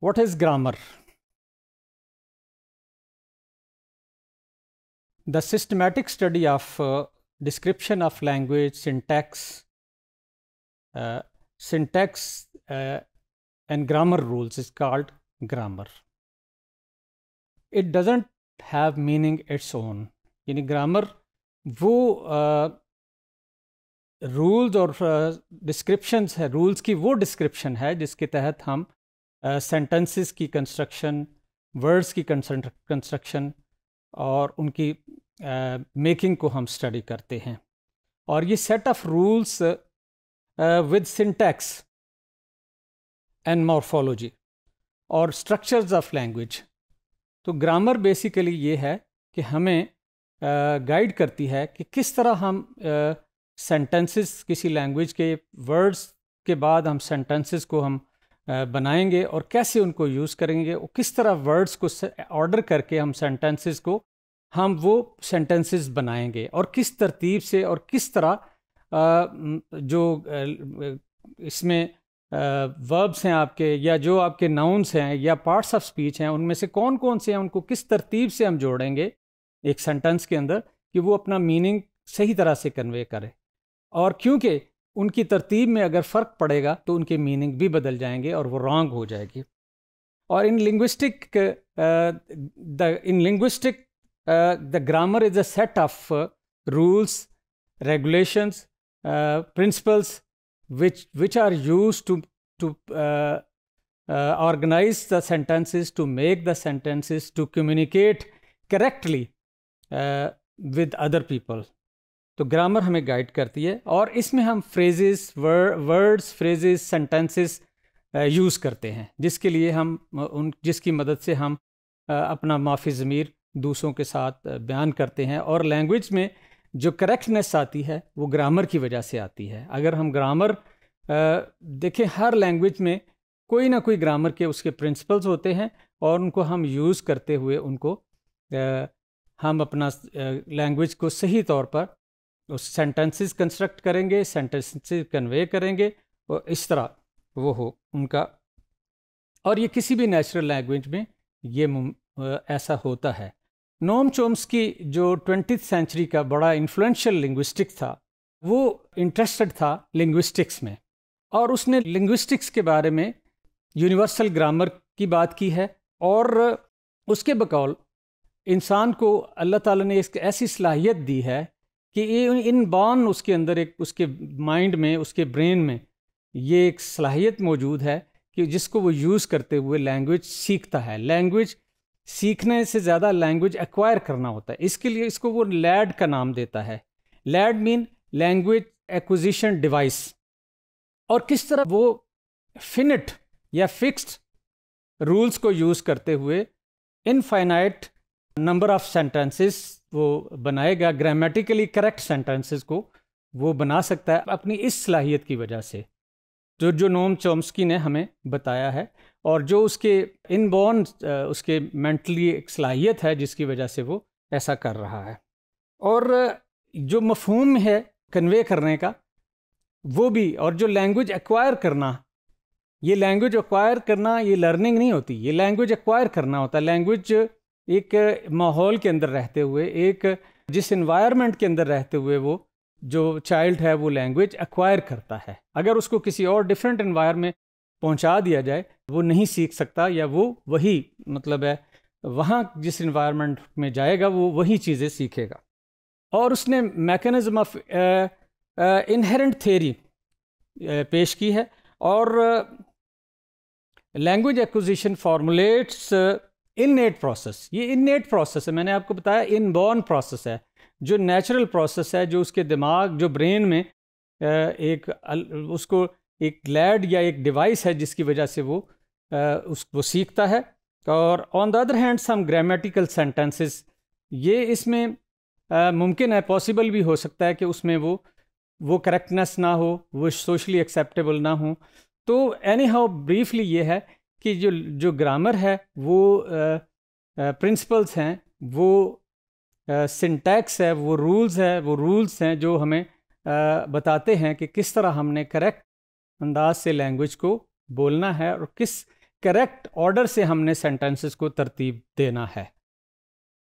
What is grammar? The systematic study of uh, description of language, syntax, uh, syntax uh, and grammar rules is called grammar. It doesn't have meaning its own. In grammar, वो rules uh, uh, descriptions, descriptions है rules की वो description है जिसके तहत हम sentences uh, की construction words की कंस्ट्रक्शन और उनकी मेकिंग uh, को हम स्टडी करते हैं और ये set of rules with syntax and morphology और स्ट्रक्चर्स ऑफ लैंग्वेज तो ग्रामर बेसिकली ये है कि हमें गाइड uh, करती है कि किस तरह हम सेंटेंसेस uh, किसी लैंग्वेज के वर्ड्स के बाद हम सेंटेंसेस को हम बनाएंगे और कैसे उनको यूज़ करेंगे और किस तरह वर्ड्स को ऑर्डर करके हम सेंटेंसेस को हम वो सेंटेंसेस बनाएंगे और किस तरतीब से और किस तरह जो इसमें वर्ब्स हैं आपके या जो आपके नाउन्स हैं या पार्ट्स ऑफ स्पीच हैं उनमें से कौन कौन से हैं उनको किस तरतीब से हम जोड़ेंगे एक सेंटेंस के अंदर कि वो अपना मीनिंग सही तरह से कन्वे करें और क्योंकि उनकी तरतीब में अगर फ़र्क पड़ेगा तो उनके मीनिंग भी बदल जाएंगे और वो रॉन्ग हो जाएगी और in linguistic the in linguistic the grammar is a set of rules regulations principles which which are use to to organise the sentences to make the sentences to communicate correctly with other peoples तो grammar हमें guide करती है और इसमें हम phrases words phrases sentences use करते हैं जिसके लिए हम उन जिसकी मदद से हम uh, अपना माफी ज़मीर दूसरों के साथ uh, बयान करते हैं और लैंग्वेज में जो करेक्टनेस आती है वो ग्रामर की वजह से आती है अगर हम ग्रामर uh, देखें हर लैंग्वेज में कोई ना कोई ग्रामर के उसके प्रिंसिपल्स होते हैं और उनको हम यूज़ करते हुए उनको हम अपना लैंग्वेज को सही तौर पर उस सेंटेंसेस कंस्ट्रक्ट करेंगे सेंटेंसेस कन्वे करेंगे और इस तरह वो हो उनका और ये किसी भी नेचुरल लैंग्वेज में ये ऐसा होता है नोम चोम्स की जो ट्वेंटी सेंचुरी का बड़ा इन्फ्लुएंशियल लिंग्विस्टिक था वो इंटरेस्टेड था लिंग्विस्टिक्स में और उसने लिंग्विस्टिक्स के बारे में यूनिवर्सल ग्रामर की बात की है और उसके बकौल इंसान को अल्लाह ताला ने एक ऐसी सलाहियत दी है कि इन बॉन उसके अंदर एक उसके माइंड में उसके ब्रेन में ये एक सलाहियत मौजूद है कि जिसको वो यूज़ करते हुए लैंग्वेज सीखता है लैंग्वेज सीखने से ज़्यादा लैंग्वेज एक्वायर करना होता है इसके लिए इसको वो लैड का नाम देता है LAD mean language acquisition device और किस तरह वो फिनिट या फिक्स्ड रूल्स को यूज़ करते हुए इनफाइनाइट नंबर ऑफ सेंटेंसेस वो बनाएगा ग्रामेटिकली करेक्ट सेंटेंसेस को वो बना सकता है अपनी इस सलाहियत की वजह से जो जो नोम चोम्सकी ने हमें बताया है और जो उसके इनबॉर्न उसके मेंटली एक सलाहियत है जिसकी वजह से वो ऐसा कर रहा है और जो मफहूम है कन्वे करने का वो भी और जो लैंग्वेज एक्वायर करना ये लैंग्वेज एक्वायर करना ये लर्निंग नहीं होती ये लैंग्वेज एक्वायर करना होता है लैंग्वेज एक माहौल के अंदर रहते हुए एक जिस इन्वायरमेंट के अंदर रहते हुए वो जो चाइल्ड है वो लैंग्वेज एक्वायर करता है अगर उसको किसी और डिफरेंट इन्वायर में पहुंचा दिया जाए वो नहीं सीख सकता या वो वही मतलब है वहाँ जिस इन्वायरमेंट में जाएगा वो वही चीज़ें सीखेगा और उसने मैकेनिज्म ऑफ इनहेरेंट थेरी पेश की है और language acquisition formulates innate process ये इननेट प्रोसेस है मैंने आपको बताया इनबॉर्न प्रोसेस है जो नेचुरल प्रोसेस है जो उसके दिमाग जो ब्रेन में एक उसको एक ग्लैड या एक डिवाइस है जिसकी वजह से वो उस वो सीखता है और on the other hand some grammatical sentences ये इसमें मुमकिन है पॉसिबल भी हो सकता है कि उसमें वो वो करेक्टनेस ना हो वो सोशली एक्सेप्टेबल ना हो तो एनी हाउ ब्रीफली ये है कि जो जो ग्रामर है वो प्रिंसिपल्स हैं वो सिंटैक्स है वो रूल्स है वो रूल्स हैं जो हमें बताते हैं कि किस तरह हमने करेक्ट अंदाज से लैंग्वेज को बोलना है और किस करेक्ट ऑर्डर से हमने सेंटेंसेस को तरतीब देना है